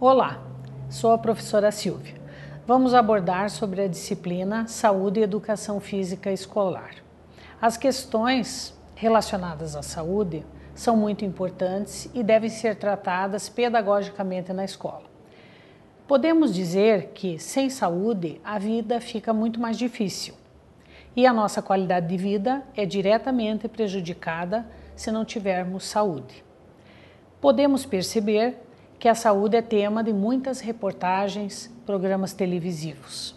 Olá, sou a professora Silvia. Vamos abordar sobre a disciplina Saúde e Educação Física Escolar. As questões relacionadas à saúde são muito importantes e devem ser tratadas pedagogicamente na escola. Podemos dizer que sem saúde a vida fica muito mais difícil e a nossa qualidade de vida é diretamente prejudicada se não tivermos saúde. Podemos perceber que a saúde é tema de muitas reportagens, programas televisivos.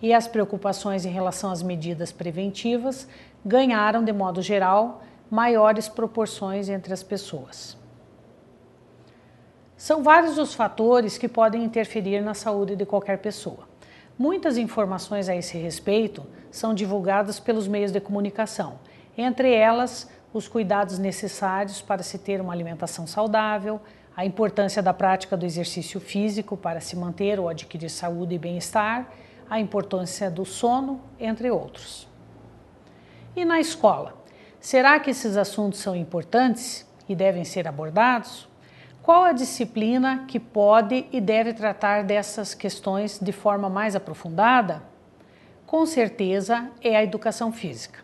E as preocupações em relação às medidas preventivas ganharam, de modo geral, maiores proporções entre as pessoas. São vários os fatores que podem interferir na saúde de qualquer pessoa. Muitas informações a esse respeito são divulgadas pelos meios de comunicação, entre elas os cuidados necessários para se ter uma alimentação saudável, a importância da prática do exercício físico para se manter ou adquirir saúde e bem-estar, a importância do sono, entre outros. E na escola? Será que esses assuntos são importantes e devem ser abordados? Qual a disciplina que pode e deve tratar dessas questões de forma mais aprofundada? Com certeza é a educação física.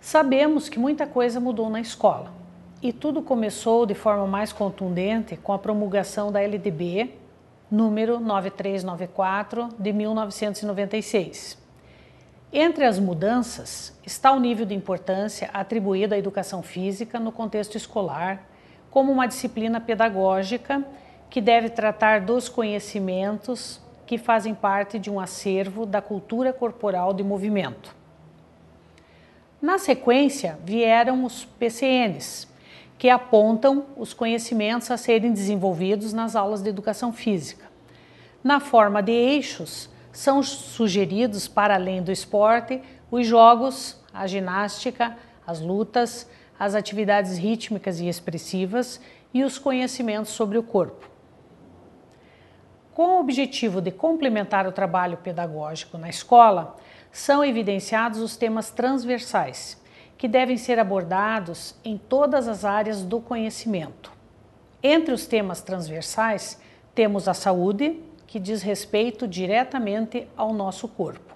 Sabemos que muita coisa mudou na escola e tudo começou de forma mais contundente com a promulgação da LDB número 9394 de 1996. Entre as mudanças está o nível de importância atribuído à educação física no contexto escolar, como uma disciplina pedagógica que deve tratar dos conhecimentos que fazem parte de um acervo da cultura corporal de movimento. Na sequência, vieram os PCNs, que apontam os conhecimentos a serem desenvolvidos nas aulas de educação física. Na forma de eixos, são sugeridos, para além do esporte, os jogos, a ginástica, as lutas, as atividades rítmicas e expressivas e os conhecimentos sobre o corpo. Com o objetivo de complementar o trabalho pedagógico na escola, são evidenciados os temas transversais, que devem ser abordados em todas as áreas do conhecimento. Entre os temas transversais, temos a saúde, que diz respeito diretamente ao nosso corpo.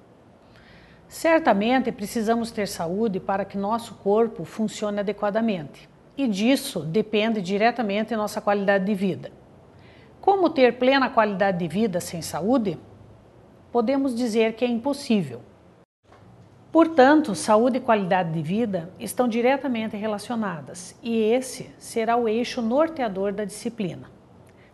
Certamente precisamos ter saúde para que nosso corpo funcione adequadamente, e disso depende diretamente nossa qualidade de vida. Como ter plena qualidade de vida sem saúde? Podemos dizer que é impossível Portanto, saúde e qualidade de vida estão diretamente relacionadas e esse será o eixo norteador da disciplina.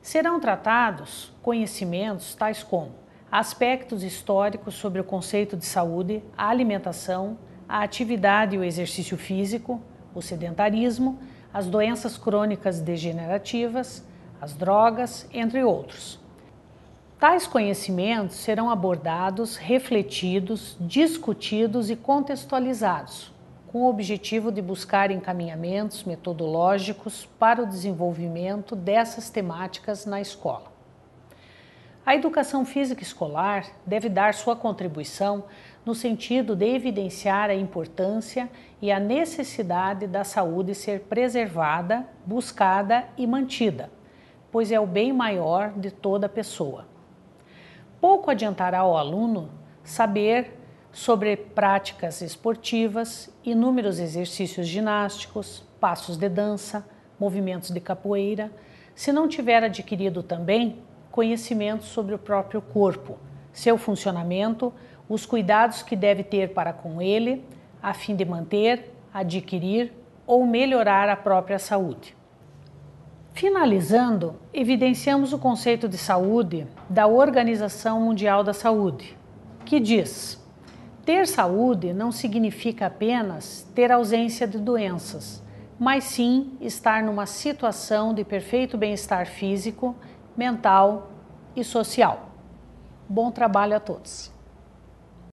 Serão tratados conhecimentos tais como aspectos históricos sobre o conceito de saúde, a alimentação, a atividade e o exercício físico, o sedentarismo, as doenças crônicas degenerativas, as drogas, entre outros. Tais conhecimentos serão abordados, refletidos, discutidos e contextualizados, com o objetivo de buscar encaminhamentos metodológicos para o desenvolvimento dessas temáticas na escola. A educação física escolar deve dar sua contribuição no sentido de evidenciar a importância e a necessidade da saúde ser preservada, buscada e mantida, pois é o bem maior de toda pessoa pouco adiantará ao aluno saber sobre práticas esportivas, inúmeros exercícios ginásticos, passos de dança, movimentos de capoeira, se não tiver adquirido também conhecimento sobre o próprio corpo, seu funcionamento, os cuidados que deve ter para com ele, a fim de manter, adquirir ou melhorar a própria saúde. Finalizando, evidenciamos o conceito de saúde da Organização Mundial da Saúde, que diz: ter saúde não significa apenas ter ausência de doenças, mas sim estar numa situação de perfeito bem-estar físico, mental e social. Bom trabalho a todos!